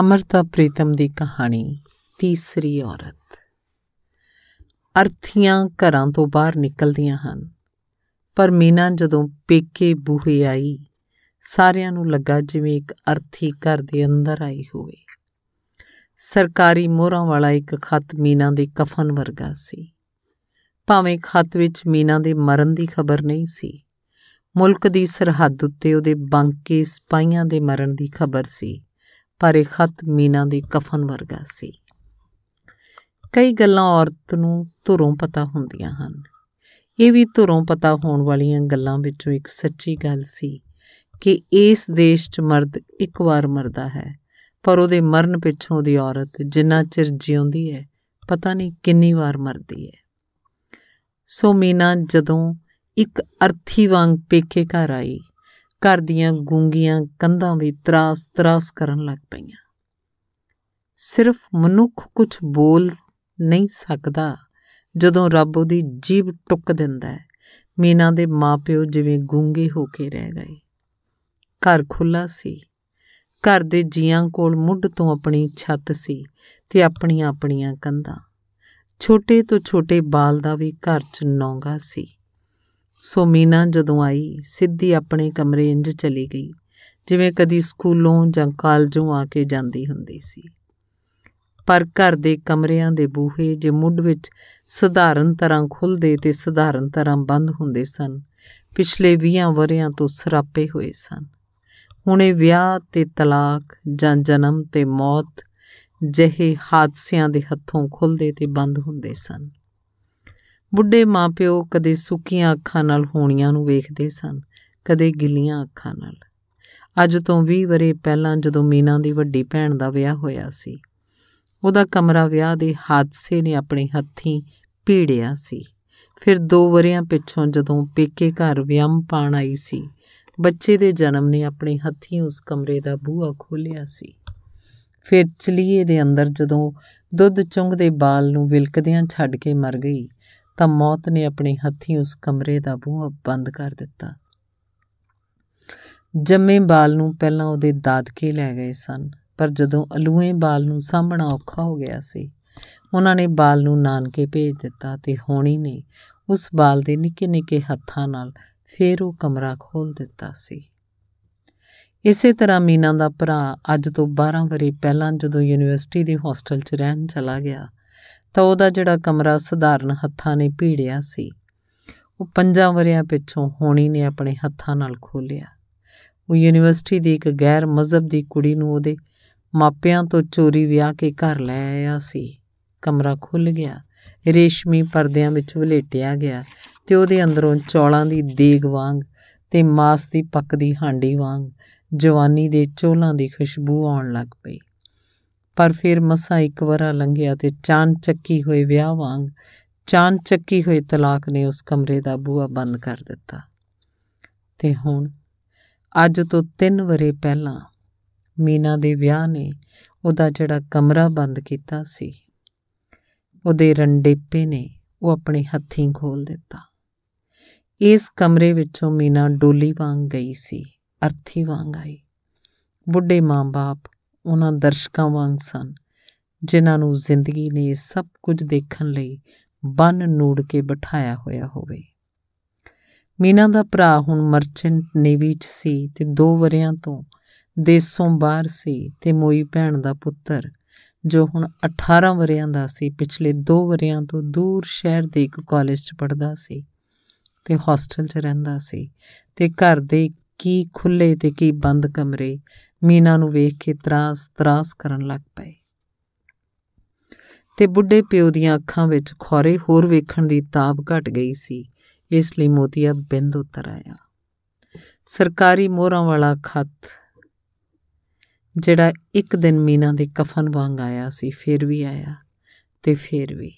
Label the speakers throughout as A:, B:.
A: ਅਮਰਤਾ ਪ੍ਰੀਤਮ ਦੀ ਕਹਾਣੀ ਤੀਸਰੀ ਔਰਤ ਅਰਥੀਆਂ ਘਰਾਂ ਤੋਂ ਬਾਹਰ ਨਿਕਲਦੀਆਂ ਹਨ ਪਰ ਮੀਨਾ ਜਦੋਂ ਪੇਕੇ ਬੂਹੇ ਆਈ ਸਾਰਿਆਂ ਨੂੰ ਲੱਗਾ ਜਿਵੇਂ ਇੱਕ ਅਰਥੀ ਘਰ ਦੇ ਅੰਦਰ ਆਈ ਹੋਵੇ ਸਰਕਾਰੀ ਮੋਹਰਾਂ ਵਾਲਾ ਇੱਕ ਖਤ ਮੀਨਾ ਦੇ ਕਫਨ ਵਰਗਾ ਸੀ ਭਾਵੇਂ ਖਤ ਵਿੱਚ ਮੀਨਾ ਦੇ ਮਰਨ ਦੀ ਖਬਰ ਨਹੀਂ ਸੀ ਮੁਲਕ ਦੀ ਸਰਹੱਦ ਉੱਤੇ ਉਹਦੇ ਬੰਕੇ ਸਪਾਈਆਂ ਦੇ ਮਰਨ ਦੀ ਖਬਰ ਸੀ ਪਰ ਇਹ ਖਤ ਮੀਨਾ ਦੇ ਕਫਨ ਵਰਗਾ ਸੀ ਕਈ ਗੱਲਾਂ ਔਰਤ ਨੂੰ ਧੁਰੋਂ ਪਤਾ ਹੁੰਦੀਆਂ ਹਨ ਇਹ ਵੀ ਧੁਰੋਂ ਪਤਾ ਹੋਣ ਵਾਲੀਆਂ ਗੱਲਾਂ ਵਿੱਚੋਂ ਇੱਕ ਸੱਚੀ ਗੱਲ ਸੀ ਕਿ ਇਸ ਦੇਸ਼ 'ਚ ਮਰਦ ਇੱਕ ਵਾਰ ਮਰਦਾ ਹੈ ਪਰ ਉਹਦੇ ਮਰਨ ਪਿੱਛੋਂ ਦੀ ਔਰਤ ਜਿੰਨਾ ਚਿਰ ਜਿਉਂਦੀ ਹੈ ਪਤਾ ਨਹੀਂ ਕਿੰਨੀ ਵਾਰ ਮਰਦੀ ਹੈ ਸੋ ਮੀਨਾ ਜਦੋਂ ਇੱਕ ਅਰਥੀ ਵਾਂਗ ਪੇਕੇ ਘਰ ਆਈ ਘਰ ਦੀਆਂ ਗੂੰਗੀਆਂ ਕੰਧਾਂ ਵੀ ਤਰਾਸ-ਤਰਾਸ ਕਰਨ ਲੱਗ ਪਈਆਂ ਸਿਰਫ ਮਨੁੱਖ ਕੁਝ ਬੋਲ ਨਹੀਂ ਸਕਦਾ ਜਦੋਂ ਰੱਬ ਉਹਦੀ ਜੀਬ ਟੁੱਕ ਦਿੰਦਾ ਹੈ ਮੀਨਾ ਦੇ ਮਾਪਿਓ ਜਿਵੇਂ ਗੂੰਗੇ ਹੋ ਕੇ ਰਹਿ ਗਏ ਘਰ ਖੁੱਲਾ ਸੀ ਘਰ ਦੇ ਜੀਆਂ ਕੋਲ ਮੁੱਢ ਤੋਂ ਆਪਣੀ ਛੱਤ ਸੀ ਤੇ ਆਪਣੀਆਂ ਆਪਣੀਆਂ ਕੰਧਾਂ ਛੋਟੇ ਤੋਂ ਛੋਟੇ ਬਾਲ ਦਾ ਵੀ ਘਰ 'ਚ ਨੌਂਗਾ ਸੀ ਸੋ ਮੀਨਾ ਜਦੋਂ ਆਈ ਸਿੱਧੀ ਆਪਣੇ ਕਮਰੇ ਇੰਜ ਚਲੀ ਗਈ ਜਿਵੇਂ ਕਦੀ ਸਕੂਲੋਂ ਜਾਂ ਕਾਲਜੋਂ ਆ ਕੇ ਜਾਂਦੀ ਹੁੰਦੀ ਸੀ ਪਰ ਘਰ ਦੇ ਕਮਰਿਆਂ ਦੇ ਬੂਹੇ ਜੇ ਮੁੱਢ ਵਿੱਚ ਸਧਾਰਨ ਤਰ੍ਹਾਂ ਖੁੱਲਦੇ ਤੇ ਸਧਾਰਨ ਤਰ੍ਹਾਂ ਬੰਦ ਹੁੰਦੇ ਸਨ ਪਿਛਲੇ 20 ਵਰਿਆਂ ਤੋਂ ਸਰਾਪੇ ਹੋਏ ਸਨ ਹੁਣ ਇਹ ਵਿਆਹ ਤੇ ਤਲਾਕ ਜਾਂ ਜਨਮ ਤੇ ਮੌਤ ਜਿਹੇ ਹਾਦਸਿਆਂ ਦੇ ਹੱਥੋਂ ਖੁੱਲਦੇ ਤੇ ਬੰਦ ਹੁੰਦੇ ਸਨ ਬੁੱਢੇ ਮਾਪਿਓ ਕਦੇ ਸੁੱਕੀਆਂ ਅੱਖਾਂ ਨਾਲ ਹੋਣੀਆਂ ਨੂੰ ਵੇਖਦੇ ਸਨ ਕਦੇ ਗਿੱਲੀਆਂ ਅੱਖਾਂ ਨਾਲ ਅੱਜ ਤੋਂ 20 ਵਰੇ ਪਹਿਲਾਂ ਜਦੋਂ ਮੀਨਾ ਦੀ ਵੱਡੀ ਭੈਣ ਦਾ ਵਿਆਹ ਹੋਇਆ ਸੀ ਉਹਦਾ ਕਮਰਾ ਵਿਆਹ ਦੇ ਹਾਦਸੇ ਨੇ ਆਪਣੇ ਹੱਥੀਂ ਪੀੜਿਆ ਸੀ ਫਿਰ 2 ਵਰਿਆਂ ਪਿੱਛੋਂ ਜਦੋਂ ਪੇਕੇ ਘਰ ਵਿਆਹ ਪਾਣ ਆਈ ਸੀ ਬੱਚੇ ਦੇ ਜਨਮ ਨੇ ਆਪਣੇ ਹੱਥੀਂ ਉਸ ਕਮਰੇ ਦਾ ਬੂਹਾ ਖੋਲ੍ਹਿਆ ਸੀ ਫਿਰ ਚਲੀਏ ਦੇ ਅੰਦਰ ਜਦੋਂ ਦੁੱਧ ਚੁੰਗਦੇ ਬਾਲ ਨੂੰ ਵਿਲਕਦਿਆਂ ਛੱਡ ਕੇ ਮਰ ਗਈ ਤਾਂ ਮੌਤ ਨੇ ਆਪਣੇ ਹੱਥੀ ਉਸ ਕਮਰੇ ਦਾ ਬੂਹਾ ਬੰਦ ਕਰ ਦਿੱਤਾ ਜੰਮੇ ਬਾਲ ਨੂੰ ਪਹਿਲਾਂ ਉਹਦੇ ਦਾਦਕੇ ਲੈ ਗਏ ਸਨ ਪਰ ਜਦੋਂ ਅਲੂਏ ਬਾਲ ਨੂੰ ਸਾਹਮਣਾ ਔਖਾ ਹੋ ਗਿਆ ਸੀ ਉਹਨਾਂ ਨੇ ਬਾਲ ਨੂੰ ਨਾਨਕੇ ਭੇਜ ਦਿੱਤਾ ਤੇ ਹੋਣੀ ਨੇ ਉਸ ਬਾਲ ਦੇ ਨਿੱਕੇ ਨਿੱਕੇ ਹੱਥਾਂ ਨਾਲ ਫੇਰ ਉਹ ਕਮਰਾ ਖੋਲ ਦਿੱਤਾ ਸੀ ਇਸੇ ਤਰ੍ਹਾਂ ਮੀਨਾ ਦਾ ਭਰਾ ਅੱਜ ਤੋਂ 12 ਵਰੇ ਪਹਿਲਾਂ ਜਦੋਂ ਯੂਨੀਵਰਸਿਟੀ ਦੇ ਹੋਸਟਲ 'ਚ ਰਹਿਣ ਚਲਾ ਗਿਆ ਤਾਂ ਉਹਦਾ ਜਿਹੜਾ ਕਮਰਾ ਸਧਾਰਨ ਹੱਥਾਂ ਨੇ ਭੀੜਿਆ ਸੀ ਉਹ ਪੰਜਾਂ ਵਰਿਆਂ ਪਿੱਛੋਂ ਹੋਣੀ ਨੇ ਆਪਣੇ ਹੱਥਾਂ ਨਾਲ ਖੋਲਿਆ ਉਹ ਯੂਨੀਵਰਸਿਟੀ ਦੀ ਇੱਕ ਗੈਰ ਮਜ਼ਹਬ ਦੀ ਕੁੜੀ ਨੂੰ ਉਹਦੇ ਮਾਪਿਆਂ ਤੋਂ ਚੋਰੀ ਵਿਆਹ ਕੇ ਘਰ ਲੈ ਆਇਆ ਸੀ ਕਮਰਾ ਖੁੱਲ ਗਿਆ ਰੇਸ਼ਮੀ ਪਰਦਿਆਂ ਵਿੱਚ ਵਲੇਟਿਆ ਗਿਆ ਤੇ ਉਹਦੇ ਅੰਦਰੋਂ ਚੌਲਾਂ ਦੀ ਦੇਗ ਵਾਂਗ ਤੇ ਮਾਸ ਦੀ ਪੱਕਦੀ ਹਾਂਡੀ ਵਾਂਗ ਜਵਾਨੀ ਦੇ ਚੋਲਾਂ ਦੀ ਖੁਸ਼ਬੂ ਆਉਣ ਲੱਗ ਪਈ ਪਰ ਫਿਰ ਮਸਾ ਇੱਕ ਵਾਰਾ ਲੰਘਿਆ ਤੇ ਚਾਨ ਚੱਕੀ ਹੋਏ ਵਿਆਹ ਵਾਂਗ ਚਾਨ ਚੱਕੀ ਹੋਏ ਤਲਾਕ ਨੇ ਉਸ ਕਮਰੇ ਦਾ ਬੂਹਾ ਬੰਦ ਕਰ ਦਿੱਤਾ ਤੇ ਹੁਣ ਅੱਜ ਤੋਂ 3 ਵਰੇ ਪਹਿਲਾਂ ਮੀਨਾ ਦੇ ਵਿਆਹ ਨੇ ਉਹਦਾ ਜਿਹੜਾ ਕਮਰਾ ਬੰਦ ਕੀਤਾ ਸੀ ਉਹਦੇ ਰੰਡੇਪੇ ਨੇ ਉਹ ਆਪਣੇ ਹੱਥੀਂ ਖੋਲ ਦਿੱਤਾ ਇਸ ਕਮਰੇ ਵਿੱਚੋਂ ਮੀਨਾ ਡੋਲੀ ਵਾਂਗ ਗਈ ਸੀ ਅਰਥੀ ਵਾਂਗ ਆਈ ਬੁੱਢੇ ਮਾਂ-ਬਾਪ ਉਹਨਾਂ ਦਰਸ਼ਕਾਂ ਵਾਂਗ ਸਨ ਜਿਨ੍ਹਾਂ ਨੂੰ ਜ਼ਿੰਦਗੀ ਨੇ ਸਭ ਕੁਝ ਦੇਖਣ ਲਈ ਬੰਨ ਨੂੜ ਕੇ ਬਿਠਾਇਆ ਹੋਇਆ ਹੋਵੇ ਮੀਨਾ ਦਾ ਭਰਾ ਹੁਣ ਮਰਚੈਂਟ ਨੇਵੀ 'ਚ ਸੀ ਤੇ 2 ਵਰਿਆਂ ਤੋਂ ਦੇਸੋਂ ਬਾਹਰ ਸੀ ਤੇ ਮੋਈ ਭੈਣ ਦਾ ਪੁੱਤਰ ਜੋ ਹੁਣ 18 ਵਰਿਆਂ ਦਾ ਸੀ ਪਿਛਲੇ 2 ਵਰਿਆਂ ਤੋਂ ਦੂਰ ਸ਼ਹਿਰ ਦੇ ਇੱਕ ਕਾਲਜ 'ਚ ਪੜਦਾ ਸੀ ਤੇ ਹੋਸਟਲ 'ਚ ਰਹਿੰਦਾ ਸੀ ਤੇ ਘਰ ਦੇ ਕੀ ਖੁੱਲੇ ਤੇ ਕੀ ਬੰਦ ਕਮਰੇ ਮੀਨਾ ਨੂੰ ਵੇਖ ਕੇ ਤਰਾਸ ਤਰਾਸ ਕਰਨ ਲੱਗ ਪਏ ਤੇ ਬੁੱਢੇ ਪਿਓ ਦੀਆਂ ਅੱਖਾਂ ਵਿੱਚ ਖੋਰੇ ਹੋਰ ਵੇਖਣ ਦੀ ਤਾਬ ਘਟ ਗਈ ਸੀ ਇਸ ਲਈ ਮੋਤੀਆ ਬਿੰਦ ਉਤਰ ਆਇਆ ਸਰਕਾਰੀ ਮੋਹਰਾਂ ਵਾਲਾ ਖੱਤ ਜਿਹੜਾ ਇੱਕ ਦਿਨ ਮੀਨਾ ਦੇ ਕਫਨ ਵਾਂਗ ਆਇਆ ਸੀ ਫਿਰ ਵੀ ਆਇਆ ਤੇ ਫਿਰ ਵੀ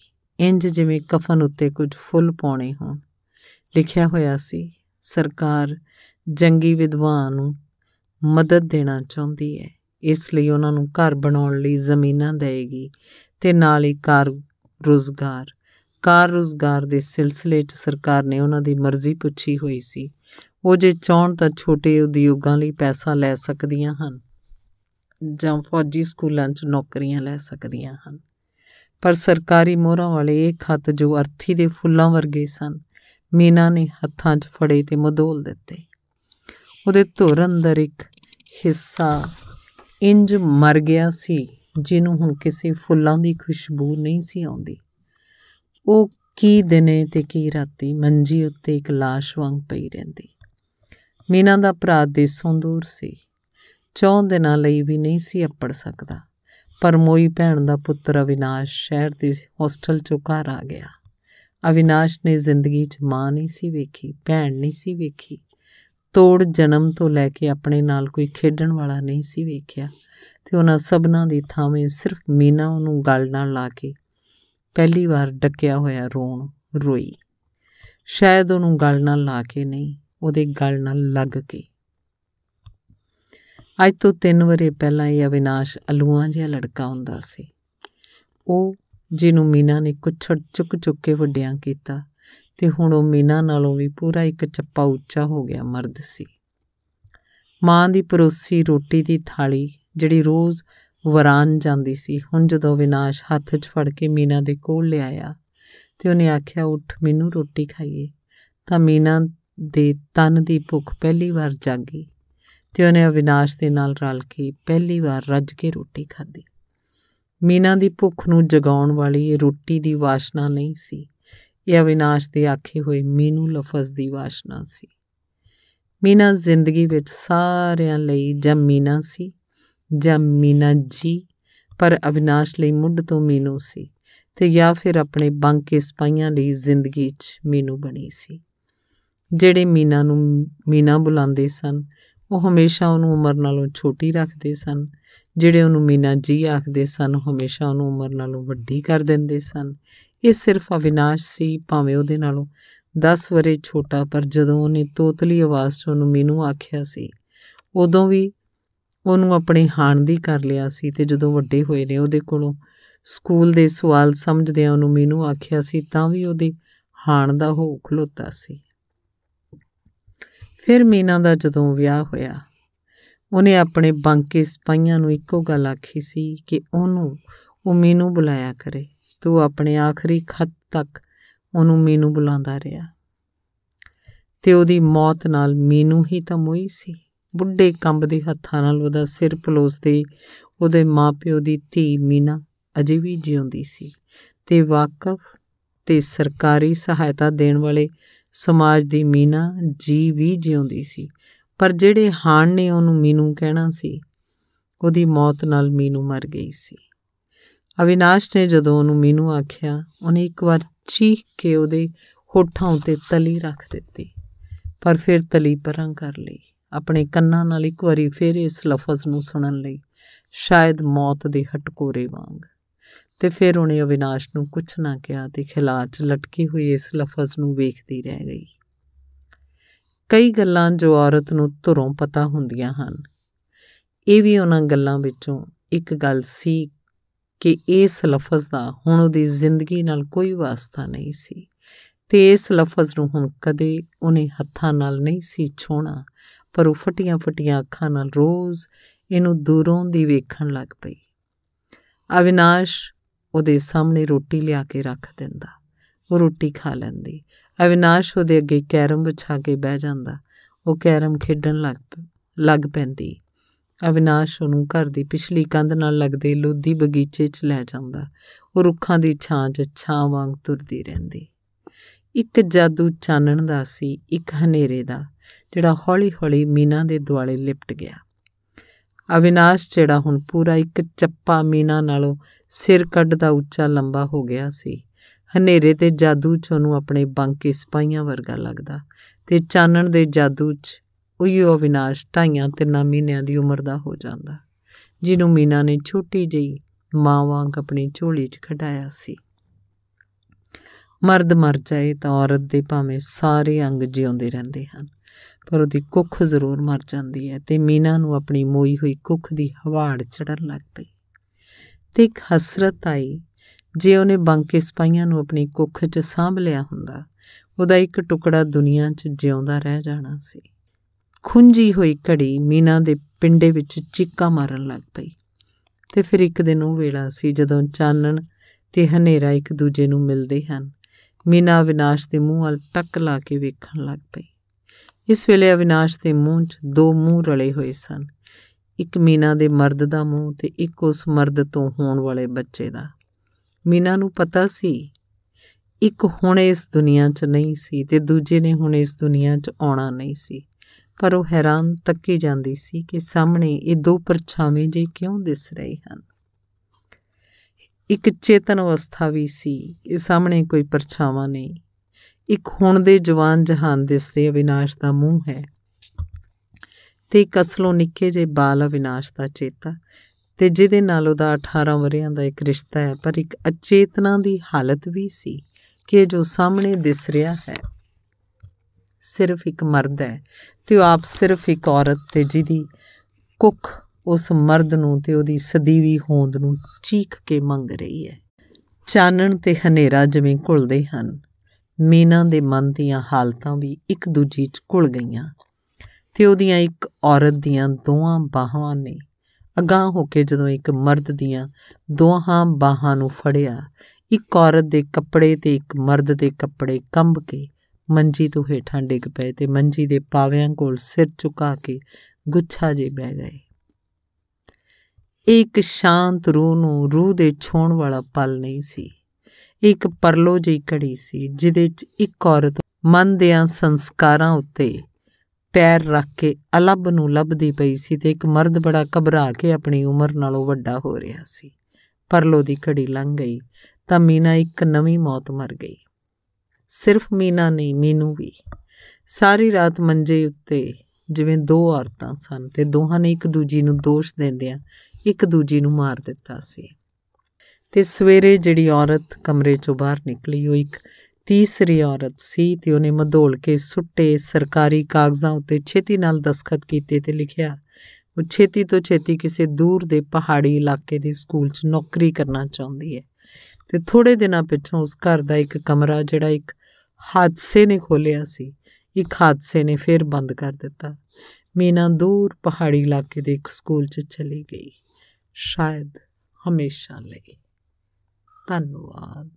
A: ਇੰਜ ਜਿਵੇਂ ਕਫਨ ਉੱਤੇ ਕੁਝ ਫੁੱਲ ਪਾਉਣੇ ਹੋਣ ਲਿਖਿਆ ਹੋਇਆ ਸੀ ਸਰਕਾਰ ਜੰਗੀ ਵਿਦਵਾਨ ਨੂੰ ਮਦਦ ਦੇਣਾ ਚਾਹੁੰਦੀ ਹੈ ਇਸ ਲਈ ਉਹਨਾਂ ਨੂੰ ਘਰ ਬਣਾਉਣ ਲਈ ਜ਼ਮੀਨਾਂ ਦੇਏਗੀ ਤੇ ਨਾਲ ਹੀ ਕਾਰ ਰੋਜ਼ਗਾਰ ਕਾਰ ਰੋਜ਼ਗਾਰ ਦੇ ਸਿਲਸਿਲੇ 'ਚ ਸਰਕਾਰ ਨੇ ਉਹਨਾਂ ਦੀ ਮਰਜ਼ੀ ਪੁੱਛੀ ਹੋਈ ਸੀ ਉਹ ਜੇ ਚਾਹਣ ਤਾਂ ਛੋਟੇ ਉਦਯੋਗਾਂ ਲਈ ਪੈਸਾ ਲੈ ਸਕਦੀਆਂ ਹਨ ਜਾਂ ਫੌਜੀ ਸਕੂਲਾਂ 'ਚ ਨੌਕਰੀਆਂ ਲੈ ਸਕਦੀਆਂ ਹਨ ਪਰ ਸਰਕਾਰੀ ਮੋਹਰਾਂ ਵਾਲੇ ਇਹ ਖੱਤ ਜੋ ਅਰਥੀ ਦੇ ਫੁੱਲਾਂ ਵਰਗੇ ਸਨ ਮੀਨਾ ਨੇ ਹੱਥਾਂ 'ਚ ਫੜੇ ਤੇ ਮਧੋਲ ਦਿੱਤੇ ਉਹਦੇ ਧੁਰ ਅੰਦਰ ਇੱਕ ਹਿੱਸਾ ਇੰਜ ਮਰ ਗਿਆ ਸੀ ਜਿਹਨੂੰ ਹੁਣ ਕਿਸੇ ਫੁੱਲਾਂ ਦੀ ਖੁਸ਼ਬੂ ਨਹੀਂ ਸੀ ਆਉਂਦੀ ਉਹ ਕੀ ਦਿਨੇ ਤੇ ਕੀ ਰਾਤੀ ਮੰਜੀ ਉੱਤੇ ਇੱਕ লাশ ਵਾਂਗ ਪਈ ਰਹਿੰਦੀ ਮੀਨਾ ਦਾ ਭਰਾ ਦੇਸੋਂ ਦੂਰ ਸੀ ਚੌਂ ਦਿਨਾਂ ਲਈ ਵੀ ਨਹੀਂ ਸੀ ਅੱਪੜ ਸਕਦਾ ਪਰ ਮੋਈ ਭੈਣ ਦਾ ਪੁੱਤਰ ਅਵਿਨਾਸ਼ ਸ਼ਹਿਰ ਦੇ ਹੋਸਟਲ ਚੋਂ ਘਰ ਆ ਗਿਆ ਅਵਿਨਾਸ਼ ਨੇ ਜ਼ਿੰਦਗੀ 'ਚ ਮਾਂ ਨਹੀਂ ਸੀ ਵੇਖੀ ਭੈਣ ਨਹੀਂ ਸੀ ਵੇਖੀ ਤੋੜ ਜਨਮ ਤੋਂ ਲੈ ਕੇ ਆਪਣੇ ਨਾਲ ਕੋਈ ਖੇਡਣ ਵਾਲਾ ਨਹੀਂ ਸੀ ਵੇਖਿਆ ਤੇ ਉਹਨਾਂ ਸਭਨਾਂ ਦੀ ਥਾਵੇਂ ਸਿਰਫ ਮੀਨਾ ਉਹਨੂੰ ਗਲ ਨਾਲ ਲਾ ਕੇ ਪਹਿਲੀ ਵਾਰ ਡੱਕਿਆ ਹੋਇਆ ਰੋਣ ਰੋਈ ਸ਼ਾਇਦ ਉਹਨੂੰ ਗਲ ਨਾਲ ਲਾ ਕੇ ਨਹੀਂ ਉਹਦੇ ਗਲ ਨਾਲ ਲੱਗ ਕੇ ਅੱਜ ਤੋਂ ਤਿੰਨ ਵਰੇ ਪਹਿਲਾਂ ਇਹ ਅਵਿਨਾਸ਼ ਅਲੂਆਂ ਜਿਹਾ ਲੜਕਾ ਹੁੰਦਾ ਸੀ ਉਹ ਜਿਹਨੂੰ ਮੀਨਾ ਨੇ ਕੁਛੜ ਚੁੱਕ ਚੁੱਕ ਕੇ ਵੱਡਿਆਂ ਕੀਤਾ ਤੇ ਹੁਣ ਉਹ ਮੀਨਾ ਨਾਲੋਂ ਵੀ ਪੂਰਾ ਇੱਕ ਚੱਪਾ ਉੱਚਾ ਹੋ ਗਿਆ ਮਰਦ ਸੀ ਮਾਂ ਦੀ ਪਰੋਸੀ ਰੋਟੀ ਦੀ ਥਾਲੀ ਜਿਹੜੀ ਰੋਜ਼ ਵਰਾਨ ਜਾਂਦੀ ਸੀ ਹੁਣ ਜਦੋਂ ਵਿਨਾਸ਼ ਹੱਥ 'ਚ ਫੜ ਕੇ ਮੀਨਾ ਦੇ ਕੋਲ ਲਿਆਇਆ ਤੇ ਉਹਨੇ ਆਖਿਆ ਉੱਠ ਮੈਨੂੰ ਰੋਟੀ ਖਾਈਏ ਤਾਂ ਮੀਨਾ ਦੇ ਤਨ ਦੀ ਭੁੱਖ ਪਹਿਲੀ ਵਾਰ ਜਾਗੀ ਤੇ ਉਹਨੇ ਅਵਿਨਾਸ਼ ਦੇ ਨਾਲ ਰਲ ਕੇ ਪਹਿਲੀ ਵਾਰ ਰੱਜ ਕੇ ਰੋਟੀ ਖਾਧੀ ਮੀਨਾ ਦੀ ਭੁੱਖ ਨੂੰ ਜਗਾਉਣ ਵਾਲੀ ਇਹ ਰੋਟੀ ਦੀ ਵਾਸ਼ਨਾ ਨਹੀਂ ਸੀ ਇਹ ਅਵਿਨਾਸ਼ ਦੀ ਆਖੀ ਹੋਈ ਮੀਨੂ ਲਫ਼ਜ਼ ਦੀ ਵਾਸ਼ਨਾ ਸੀ ਮੀਨਾ ਜ਼ਿੰਦਗੀ ਵਿੱਚ ਸਾਰਿਆਂ ਲਈ ਜਮ ਮੀਨਾ ਸੀ ਜਮ ਮੀਨਾ ਜੀ ਪਰ ਅਵਿਨਾਸ਼ ਲਈ ਮੁੱਢ ਤੋਂ ਮੀਨੂ ਸੀ ਤੇ ਜਾਂ ਫਿਰ ਆਪਣੇ ਬੰਕੇ ਸਪਾਈਆਂ ਲਈ ਜ਼ਿੰਦਗੀ 'ਚ ਮੀਨੂ ਬਣੀ ਸੀ ਜਿਹੜੇ ਮੀਨਾ ਨੂੰ ਮੀਨਾ ਬੁਲਾਉਂਦੇ ਸਨ ਉਹ ਹਮੇਸ਼ਾ ਉਹਨੂੰ ਉਮਰ ਨਾਲੋਂ ਛੋਟੀ ਰੱਖਦੇ ਸਨ ਜਿਹੜੇ ਉਹਨੂੰ ਮੀਨਾ ਜੀ ਆਖਦੇ ਸਨ ਹਮੇਸ਼ਾ ਉਹਨੂੰ ਉਮਰ ਨਾਲੋਂ ਵੱਡੀ ਕਰ ਦਿੰਦੇ ਸਨ ਇਹ ਸਿਰਫ ਅਵਿਨਾਸ਼ ਸੀ ਭਾਵੇਂ ਉਹਦੇ ਨਾਲੋਂ 10 ਵਰੇ ਛੋਟਾ ਪਰ ਜਦੋਂ ਉਹਨੇ ਤੋਤਲੀ ਆਵਾਜ਼ 'ਚ ਉਹਨੂੰ ਮੀਨੂ ਆਖਿਆ ਸੀ ਉਦੋਂ ਵੀ ਉਹਨੂੰ ਆਪਣੇ ਹਾਣ ਦੀ ਕਰ ਲਿਆ ਸੀ ਤੇ ਜਦੋਂ ਵੱਡੇ ਹੋਏ ਨੇ ਉਹਦੇ ਕੋਲੋਂ ਸਕੂਲ ਦੇ ਸਵਾਲ ਸਮਝਦਿਆਂ ਉਹਨੂੰ ਮੀਨੂ ਆਖਿਆ ਸੀ ਤਾਂ ਵੀ ਉਹਦੇ ਹਾਣ ਦਾ ਹੋ ਖਲੋਤਾ ਸੀ ਫਿਰ ਮੀਨਾ ਦਾ ਜਦੋਂ ਵਿਆਹ ਹੋਇਆ ਉਹਨੇ ਆਪਣੇ ਬੰਕੇ ਸਪਾਈਆਂ ਨੂੰ ਇੱਕੋ ਗੱਲ ਆਖੀ ਸੀ ਕਿ ਉਹਨੂੰ ਉਹ ਮੀਨੂ ਬੁਲਾਇਆ ਕਰੇ ਤੂੰ ਆਪਣੇ ਆਖਰੀ ਖੱਤ ਤੱਕ ਉਹਨੂੰ ਮੀਨੂ ਬੁਲਾਉਂਦਾ ਰਿਹਾ ਤੇ ਉਹਦੀ ਮੌਤ ਨਾਲ ਮੀਨੂ ਹੀ ਤਾਂ ਮੋਈ ਸੀ ਬੁੱਢੇ ਕੰਬਦੇ ਹੱਥਾਂ ਨਾਲ ਉਹਦਾ ਸਿਰ ਪਲੋਸਦੇ ਉਹਦੇ ਮਾਪਿਓ ਦੀ ਧੀ ਮੀਨਾ ਅਜੇ ਵੀ ਜਿਉਂਦੀ ਸੀ ਤੇ ਵਾਕਫ ਤੇ ਸਰਕਾਰੀ ਸਹਾਇਤਾ ਦੇਣ ਵਾਲੇ ਸਮਾਜ ਦੀ ਮੀਨਾ ਜੀ ਵੀ ਜਿਉਂਦੀ ਸੀ ਪਰ ਜਿਹੜੇ ਹਾਣ ਨੇ ਉਹਨੂੰ ਮੀਨੂ ਕਹਿਣਾ ਸੀ ਉਹਦੀ ਮੌਤ ਨਾਲ ਮੀਨੂ ਮਰ ਗਈ ਸੀ ਅਵਿਨਾਸ਼ ਨੇ ਜਦੋਂ ਉਹਨੂੰ ਮੀਨੂ ਆਖਿਆ ਉਹਨੇ ਇੱਕ ਵਾਰ ਚੀਖ ਕੇ ਉਹਦੇ ਹੋਠਾਂ ਉੱਤੇ ਤਲੀ ਰੱਖ ਦਿੱਤੀ ਪਰ ਫਿਰ ਤਲੀ ਪਰਾਂ ਕਰ ਲਈ ਆਪਣੇ ਕੰਨਾਂ ਨਾਲ ਇੱਕ ਵਾਰੀ ਫਿਰ ਇਸ ਲਫ਼ਜ਼ ਨੂੰ ਸੁਣਨ ਲਈ ਸ਼ਾਇਦ ਮੌਤ ਦੇ ਹਟਕੋਰੇ ਵਾਂਗ ਤੇ ਫਿਰ ਉਹਨੇ ਅਵਿਨਾਸ਼ ਨੂੰ ਕੁਝ ਨਾ ਕਿਹਾ ਤੇ ਖਿਲਾਚ 'ਚ ਲਟਕੀ ਹੋਈ ਇਸ ਲਫ਼ਜ਼ ਨੂੰ ਵੇਖਦੀ ਰਹਿ ਗਈ ਕਈ ਗੱਲਾਂ ਜੋ ਔਰਤ ਨੂੰ ਧੁਰੋਂ ਪਤਾ ਹੁੰਦੀਆਂ ਹਨ ਇਹ ਵੀ ਉਹਨਾਂ ਗੱਲਾਂ ਵਿੱਚੋਂ ਇੱਕ ਗੱਲ ਸੀ ਕਿ ਇਸ ਲਫ਼ਜ਼ ਦਾ ਹੁਣ ਉਹਦੀ ਜ਼ਿੰਦਗੀ ਨਾਲ ਕੋਈ ਵਾਸਤਾ ਨਹੀਂ ਸੀ ਤੇ ਇਸ ਲਫ਼ਜ਼ ਨੂੰ ਹੁਣ ਕਦੇ ਉਹਨੇ ਹੱਥਾਂ ਨਾਲ ਨਹੀਂ ਸੀ ਛੋਣਾ ਪਰ ਉਹ ਫਟੀਆਂ ਫਟੀਆਂ ਅੱਖਾਂ ਨਾਲ ਰੋਜ਼ ਇਹਨੂੰ ਦੂਰੋਂ ਦੀ ਵੇਖਣ ਲੱਗ ਪਈ ਅਵਿਨਾਸ਼ ਉਹਦੇ ਸਾਹਮਣੇ ਰੋਟੀ ਲਿਆ ਕੇ ਰੱਖ ਦਿੰਦਾ ਉਹ ਰੋਟੀ ਖਾ ਲੈਂਦੀ ਅਵਿਨਾਸ਼ ਉਹਦੇ ਅੱਗੇ ਕੈਰਮ ਵਿਛਾ ਕੇ ਬਹਿ ਜਾਂਦਾ ਉਹ ਕੈਰਮ ਖੇਡਣ ਲੱਗ ਲੱਗ ਪੈਂਦੀ ਅਵਿਨਾਸ਼ ਉਹਨੂੰ ਘਰ ਦੀ ਪਿਛਲੀ ਕੰਧ ਨਾਲ ਲੱਗਦੇ ਲੋਧੀ ਬਗੀਚੇ 'ਚ ਲੈ ਜਾਂਦਾ ਉਹ ਰੁੱਖਾਂ ਦੀ ਛਾਂ 'ਚ ਛਾਂ ਵਾਂਗ ਤੁਰਦੀ ਰਹਿੰਦੀ ਇੱਕ ਜਾਦੂ ਚਾਨਣ ਦਾ ਸੀ ਇੱਕ ਹਨੇਰੇ ਦਾ ਜਿਹੜਾ ਹੌਲੀ-ਹੌਲੀ ਮੀਨਾ ਦੇ ਦੁਆਲੇ ਲਿਪਟ ਗਿਆ ਅਵਿਨਾਸ਼ ਜਿਹੜਾ ਹੁਣ ਪੂਰਾ ਇੱਕ ਚੱਪਾ ਮੀਨਾ ਨਾਲੋਂ ਸਿਰ ਕੱਢ ਦਾ ਉੱਚਾ ਲੰਬਾ ਹੋ ਗਿਆ ਸੀ ਹਨੇਰੇ ਤੇ ਜਾਦੂ ਚ ਉਹਨੂੰ ਆਪਣੇ ਬੰਕੇ ਸਪਾਈਆਂ ਵਰਗਾ ਲੱਗਦਾ ਤੇ ਚਾਨਣ ਦੇ ਜਾਦੂ ਚ ਉਹੀਓ ਅਵਿਨਾਸ਼ ਢਾਈਆਂ ਤਿੰਨਾਂ ਮਹੀਨਿਆਂ ਦੀ ਉਮਰ ਦਾ ਹੋ ਜਾਂਦਾ ਜਿਹਨੂੰ ਮੀਨਾ ਨੇ ਛੋਟੀ ਜਿਹੀ ਮਾਂ ਵਾਂਗ ਆਪਣੀ ਝੋਲੀ 'ਚ ਖੜਾਇਆ ਸੀ ਮਰਦ ਮਰ ਜਾਏ ਤਾਂ ਔਰਤ ਦੇ ਭਾਵੇਂ ਸਾਰੇ ਅੰਗ ਜਿਉਂਦੇ ਰਹਿੰਦੇ ਹਨ ਪਰ ਉਹਦੀ ਕੁੱਖ ਜ਼ਰੂਰ ਮਰ ਜਾਂਦੀ ਹੈ ਤੇ ਮੀਨਾ ਨੂੰ ਆਪਣੀ ਮੋਈ ਹੋਈ ਕੁੱਖ ਦੀ ਹਵਾੜ ਚੜਨ ਲੱਗ ਪਈ ਤੇ ਇੱਕ ਹਸਰਤ ਆਈ ਜੇ ਉਹਨੇ ਬੰਕੇ ਸਪਾਈਆਂ ਨੂੰ ਆਪਣੀ ਕੁੱਖ 'ਚ ਸਾਂਭ ਲਿਆ ਹੁੰਦਾ ਉਹਦਾ ਇੱਕ ਟੁਕੜਾ ਦੁਨੀਆ 'ਚ ਜਿਉਂਦਾ ਰਹਿ ਜਾਣਾ ਸੀ ਖੁੰਝੀ ਹੋਈ ਘੜੀ ਮੀਨਾ ਦੇ ਪਿੰਡੇ ਵਿੱਚ ਚੀਕਾਂ ਮਾਰਨ ਲੱਗ ਪਈ ਤੇ ਫਿਰ ਇੱਕ ਦਿਨ ਉਹ ਵੇਲਾ ਸੀ ਜਦੋਂ ਚਾਨਣ ਤੇ ਹਨੇਰਾ ਇੱਕ ਦੂਜੇ ਨੂੰ ਮਿਲਦੇ ਹਨ ਮੀਨਾ ਵਿਨਾਸ਼ ਦੇ ਮੂੰਹ ਵੱਲ ਟੱਕ ਲਾ ਕੇ ਵੇਖਣ ਲੱਗ ਪਈ ਇਸ ਵੇਲੇ ਅਵਿਨਾਸ਼ ਦੇ ਮੂੰਹ 'ਚ ਦੋ ਮੂੰਹ ਰਲੇ ਹੋਏ ਸਨ ਇੱਕ ਮੀਨਾ ਦੇ ਮਰਦ ਦਾ ਮੂੰਹ ਤੇ ਇੱਕ ਉਸ ਮਰਦ ਤੋਂ ਹੋਣ ਵਾਲੇ ਬੱਚੇ ਦਾ ਮੀਨਾ ਨੂੰ ਪਤਾ ਸੀ ਇੱਕ ਹੁਣ ਇਸ ਦੁਨੀਆ 'ਚ ਨਹੀਂ ਸੀ ਤੇ ਦੂਜੇ ਨੇ ਹੁਣ ਇਸ ਦੁਨੀਆ 'ਚ ਆਉਣਾ ਨਹੀਂ ਸੀ ਪਰ ਉਹ ਹੈਰਾਨ ਤੱਕੀ ਜਾਂਦੀ ਸੀ ਕਿ ਸਾਹਮਣੇ ਇਹ ਦੋ ਪਰਛਾਵੇਂ ਜੇ ਕਿਉਂ ਦਿਸ ਰਹੇ ਹਨ ਇੱਕ ਚੇਤਨ ਅਵਸਥਾ ਵੀ ਸੀ ਇਹ ਸਾਹਮਣੇ ਕੋਈ ਪਰਛਾਵਾਂ ਨਹੀਂ ਇੱਕ ਹੁਣ ਦੇ ਜਵਾਨ ਜਹਾਨ ਦਿਸਦੇ ਅਵਿਨਾਸ਼ ਦਾ ਮੂੰਹ ਹੈ ਤੇ ਕਸਲੋਂ ਨਿੱਕੇ ਜੇ ਬਾਲ ਅਵਿਨਾਸ਼ ਦਾ ਚੇਤਾ ਤੇ ਜਿਹਦੇ ਨਾਲ ਉਹਦਾ 18 ਵਰਿਆਂ ਦਾ ਇੱਕ ਰਿਸ਼ਤਾ ਹੈ ਪਰ ਇੱਕ ਅਚੇਤਨਾ ਦੀ ਹਾਲਤ ਵੀ ਸੀ ਕਿ ਜੋ ਸਾਹਮਣੇ ਦਿਸ ਰਿਹਾ ਹੈ ਸਿਰਫ ਇੱਕ ਮਰਦ ਹੈ ਤੇ ਉਹ ਆਪ ਸਿਰਫ ਇੱਕ ਔਰਤ ਤੇ ਜਿਹਦੀ ਕੁੱਖ ਉਸ ਮਰਦ ਨੂੰ ਤੇ ਉਹਦੀ ਸਦੀਵੀ ਹੋਂਦ ਨੂੰ ਚੀਖ ਕੇ ਮੰਗ ਰਹੀ ਹੈ ਚਾਨਣ ਤੇ ਹਨੇਰਾ ਜਿਵੇਂ ਘੁਲਦੇ ਹਨ ਮੀਨਾ ਦੇ ਮਨ ਦੀਆਂ ਹਾਲਤਾਂ ਵੀ ਇੱਕ ਦੂਜੀ 'ਚ ਘੁਲ ਗਈਆਂ ਤੇ ਉਹਦੀਆਂ ਇੱਕ ਔਰਤ ਦੀਆਂ ਦੋਹਾਂ ਬਾਹਾਂ ਨੇ ਅਗਾਹ ਹੋ ਕੇ ਜਦੋਂ ਇੱਕ ਮਰਦ ਦੀਆਂ ਦੋਹਾਂ ਬਾਹਾਂ ਨੂੰ ਫੜਿਆ ਇੱਕ ਔਰਤ ਦੇ ਕੱਪੜੇ ਤੇ ਇੱਕ ਮਰਦ ਦੇ ਕੱਪੜੇ ਕੰਬ ਕੇ ਮੰਜੀ ਤੋਂ ਹੇਠਾਂ ਡਿੱਗ ਪਏ ਤੇ ਮੰਜੀ ਦੇ ਪਾਵਿਆਂ ਕੋਲ ਸਿਰ ਝੁਕਾ ਕੇ ਗੁੱਛਾ ਜੇ ਬਹਿ ਗਏ ਇੱਕ ਸ਼ਾਂਤ ਰੂਹ ਨੂੰ ਰੂਹ ਦੇ ਛੋਣ ਵਾਲਾ ਪਲ ਨਹੀਂ ਸੀ ਇੱਕ ਪਰਲੋ ਜਿਹੀ ਘੜੀ ਸੀ ਜਿਹਦੇ 'ਚ ਇੱਕ ਔਰਤ ਮਨ ਦੇਆਂ ਸੰਸਕਾਰਾਂ ਉੱਤੇ ਪੈਰ ਰੱਖ ਕੇ ਅਲਬ ਨੂੰ ਲੱਭਦੀ ਪਈ ਸੀ ਤੇ ਇੱਕ ਮਰਦ ਬੜਾ ਘਬਰਾ ਕੇ ਆਪਣੀ ਉਮਰ ਨਾਲੋਂ ਵੱਡਾ ਹੋ ਰਿਹਾ ਸੀ ਪਰਲੋ ਦੀ ਘੜੀ ਲੰਘ ਗਈ ਤਾਂ ਮੀਨਾ ਇੱਕ ਨਵੀਂ ਮੌਤ ਮਰ ਗਈ ਸਿਰਫ ਮੀਨਾ ਨਹੀਂ ਮੀਨੂ ਵੀ ਸਾਰੀ ਰਾਤ ਮੰਜੇ ਉੱਤੇ ਜਿਵੇਂ ਦੋ ਔਰਤਾਂ ਸਨ ਤੇ ਦੋਹਾਂ ਨੇ ਇੱਕ ਦੂਜੀ ਨੂੰ ਦੋਸ਼ ਦਿੰਦਿਆਂ ਇੱਕ ਦੂਜੀ ਨੂੰ ਮਾਰ ਦਿੱਤਾ ਸੀ ਤੇ ਸਵੇਰੇ ਜਿਹੜੀ ਔਰਤ ਕਮਰੇ ਚੋਂ ਬਾਹਰ ਨਿਕਲੀ ਉਹ ਇੱਕ ਤੀਸਰੀ ਔਰਤ ਸੀ ਤੇ ਉਹਨੇ ਮਧੋਲ ਕੇ ਸੁੱਟੇ ਸਰਕਾਰੀ ਕਾਗਜ਼ਾਂ ਉੱਤੇ ਛੇਤੀ ਨਾਲ ਦਸਖਤ ਕੀਤੇ ਤੇ ਲਿਖਿਆ ਉਹ ਛੇਤੀ ਤੋਂ ਛੇਤੀ ਕਿਸੇ ਦੂਰ ਦੇ ਪਹਾੜੀ ਇਲਾਕੇ ਦੇ ਸਕੂਲ 'ਚ ਨੌਕਰੀ ਕਰਨਾ ਚਾਹੁੰਦੀ ਹੈ ਤੇ ਥੋੜੇ ਦਿਨਾਂ ਪਿੱਛੋਂ ਉਸ ਘਰ ਦਾ ਇੱਕ ਕਮਰਾ ਜਿਹੜਾ ਇੱਕ ਹਾਦਸੇ ਨੇ ਖੋਲਿਆ ਸੀ ਇੱਕ ਹਾਦਸੇ ਨੇ ਫਿਰ ਬੰਦ ਕਰ ਦਿੱਤਾ ਮੀਨਾ ਦੂਰ ਪਹਾੜੀ ਇਲਾਕੇ ਦੇ ਇੱਕ ਸਕੂਲ 'ਚ ਚਲੀ ਗਈ ਸ਼ਾਇਦ ਹਮੇਸ਼ਾ ਲਈ ਧੰਨਵਾਦ